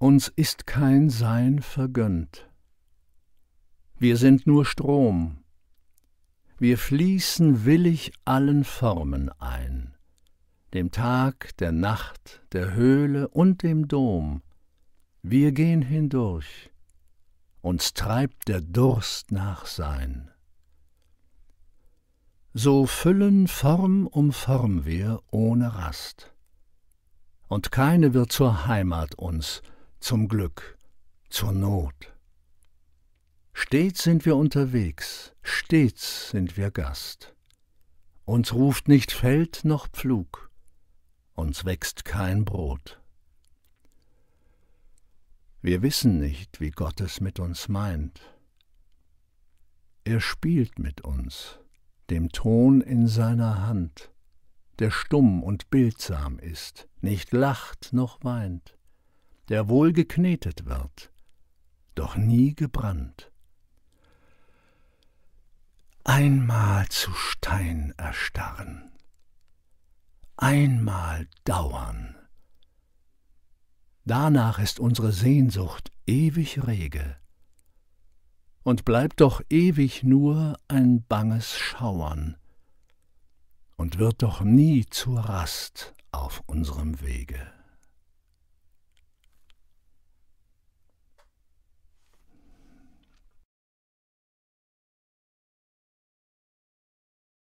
Uns ist kein Sein vergönnt. Wir sind nur Strom. Wir fließen willig allen Formen ein, dem Tag, der Nacht, der Höhle und dem Dom. Wir gehen hindurch. Uns treibt der Durst nach Sein. So füllen Form um Form wir ohne Rast. Und keine wird zur Heimat uns, zum Glück, zur Not. Stets sind wir unterwegs, stets sind wir Gast. Uns ruft nicht Feld noch Pflug, uns wächst kein Brot. Wir wissen nicht, wie Gott es mit uns meint. Er spielt mit uns, dem Ton in seiner Hand, der stumm und bildsam ist, nicht lacht noch weint der wohl geknetet wird, doch nie gebrannt. Einmal zu Stein erstarren, einmal dauern. Danach ist unsere Sehnsucht ewig rege, und bleibt doch ewig nur ein banges Schauern, und wird doch nie zur Rast auf unserem Wege.